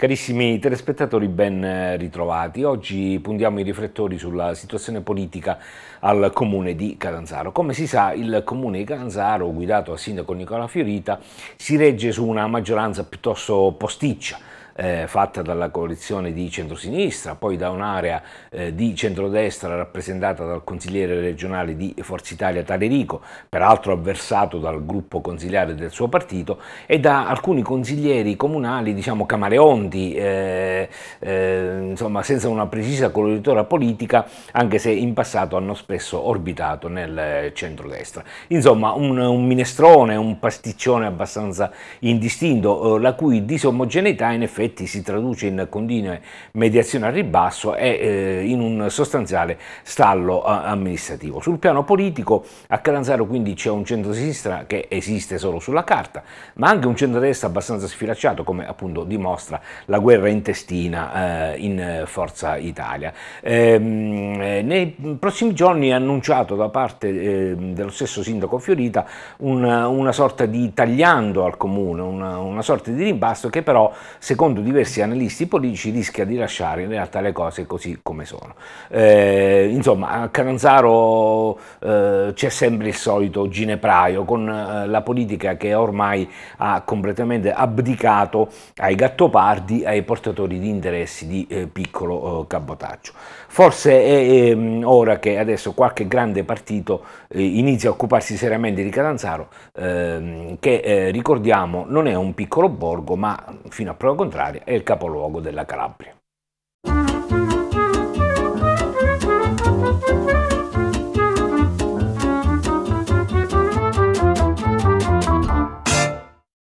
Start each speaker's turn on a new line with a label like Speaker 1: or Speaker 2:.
Speaker 1: Carissimi telespettatori, ben eh, ritrovati. Oggi puntiamo i riflettori sulla situazione politica al comune di Catanzaro. Come si sa, il comune di Catanzaro, guidato dal sindaco Nicola Fiorita, si regge su una maggioranza piuttosto posticcia eh, fatta dalla coalizione di centrosinistra, poi da un'area eh, di centrodestra rappresentata dal consigliere regionale di Forza Italia Talerico, peraltro avversato dal gruppo consigliare del suo partito, e da alcuni consiglieri comunali, diciamo camaleonti, eh, eh, insomma senza una precisa coloritura politica, anche se in passato hanno spesso orbitato nel centrodestra. Insomma, un, un minestrone, un pasticcione abbastanza indistinto, eh, la cui disomogeneità in effetti effetti si traduce in continue mediazioni al ribasso e eh, in un sostanziale stallo eh, amministrativo. Sul piano politico a Calanzaro quindi c'è un centro-sinistra che esiste solo sulla carta, ma anche un centro-destra abbastanza sfilacciato come appunto dimostra la guerra intestina eh, in Forza Italia. Ehm, nei prossimi giorni è annunciato da parte ehm, dello stesso sindaco Fiorita una, una sorta di tagliando al comune, una, una sorta di rimbasso che però secondo secondo diversi analisti politici, rischia di lasciare in realtà le cose così come sono. Eh, insomma, a Catanzaro eh, c'è sempre il solito ginepraio con eh, la politica che ormai ha completamente abdicato ai gattopardi, ai portatori di interessi di eh, piccolo eh, cabotaggio. Forse è ehm, ora che adesso qualche grande partito eh, inizia a occuparsi seriamente di Catanzaro, ehm, che ricordiamo non è un piccolo borgo, ma fino a prova contraria, è il capoluogo della Calabria.